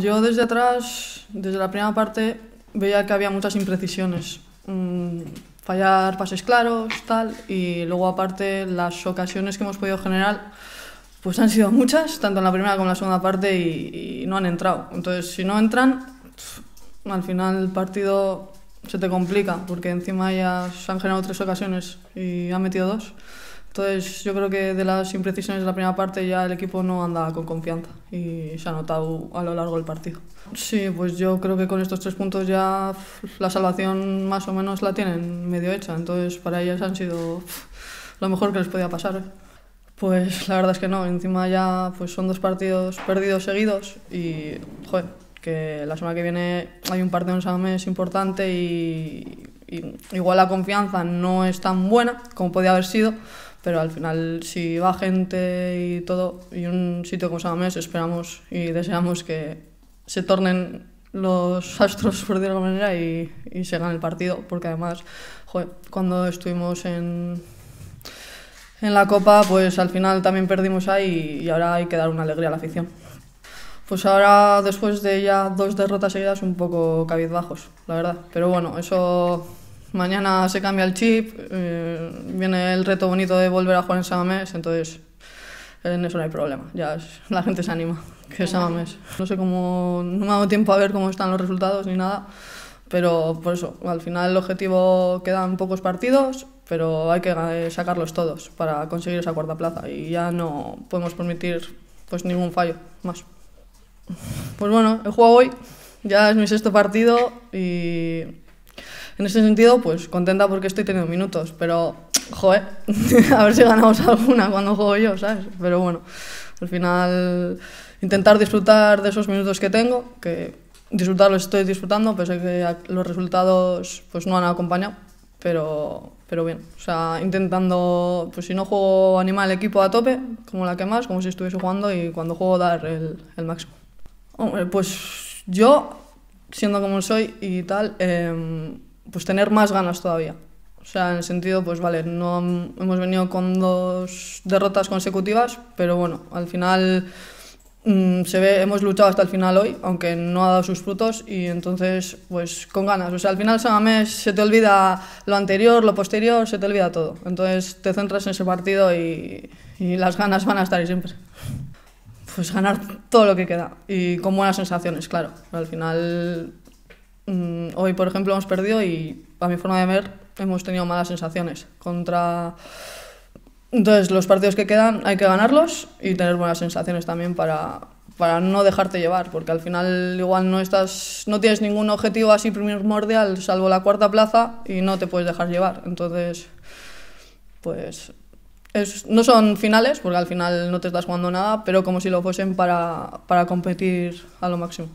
yo desde atrás, desde la primera parte, veía que había muchas imprecisiones. Mm, fallar pases claros, tal, y luego aparte las ocasiones que hemos podido generar, pues han sido muchas, tanto en la primera como en la segunda parte, y, no han entrado. Entonces, si no entran, al final el partido se te complica, porque encima ya se han generado tres ocasiones y han metido dos. Entonces yo creo que de las imprecisiones de la primera parte ya el equipo no anda con confianza y se ha notado a lo largo del partido. Sí, pues yo creo que con estos tres puntos ya la salvación más o menos la tienen medio hecha, entonces para ellas han sido lo mejor que les podía pasar. ¿eh? Pues la verdad es que no, encima ya pues son dos partidos perdidos seguidos y joder, que la semana que viene hay un partido en San es importante y, y igual la confianza no es tan buena como podía haber sido pero al final si va gente y todo, y un sitio como Samames, esperamos y deseamos que se tornen los astros, por de alguna manera, y, y se gane el partido, porque además, cuando estuvimos en, en la Copa, pues al final también perdimos ahí y, y ahora hay que dar una alegría a la afición. Pues ahora, después de ya dos derrotas seguidas, un poco cabizbajos, la verdad. Pero bueno, eso mañana se cambia el chip, eh, viene el reto bonito de volver a jugar en Samamés, entonces eh, en eso no hay problema, ya la gente se anima, que es No sé cómo, no me ha dado tiempo a ver cómo están los resultados ni nada, pero por eso, al final el objetivo quedan pocos partidos, pero hay que eh, sacarlos todos para conseguir esa cuarta plaza y ya no podemos permitir pues ningún fallo más. Pues bueno, el juego hoy, ya es mi sexto partido y en ese sentido, pues contenta porque estoy teniendo minutos, pero joder, a ver si ganamos alguna cuando juego yo, ¿sabes? Pero bueno, al final intentar disfrutar de esos minutos que tengo, que disfrutarlos estoy disfrutando, pero a que los resultados pues no han acompañado, pero, pero bien, o sea, intentando, pues si no juego animal equipo a tope, como la que más, como si estuviese jugando y cuando juego dar el, máximo. Hombre, pues yo, siendo como soy y tal, em, pues tener más ganas todavía. O sea, en el sentido, pues vale, no hemos venido con dos derrotas consecutivas, pero bueno, al final mm, se ve, hemos luchado hasta el final hoy, aunque no ha dado sus frutos, y entonces, pues con ganas. O sea, al final Samamés se te olvida lo anterior, lo posterior, se te olvida todo. Entonces te centras en ese partido y, las ganas van a estar ahí siempre. Pues ganar todo lo que queda y con buenas sensaciones, claro. Al final Mm, hoy, por ejemplo, hemos perdido y, a mi forma de ver, hemos tenido malas sensaciones contra... Entonces, los partidos que quedan hay que ganarlos y tener buenas sensaciones también para, no dejarte llevar, porque al final igual no, estás, no tienes ningún objetivo así primordial, salvo la cuarta plaza, y no te puedes dejar llevar. Entonces, pues es, no son finales, porque al final no te estás jugando nada, pero como si lo fuesen para, para competir a lo máximo.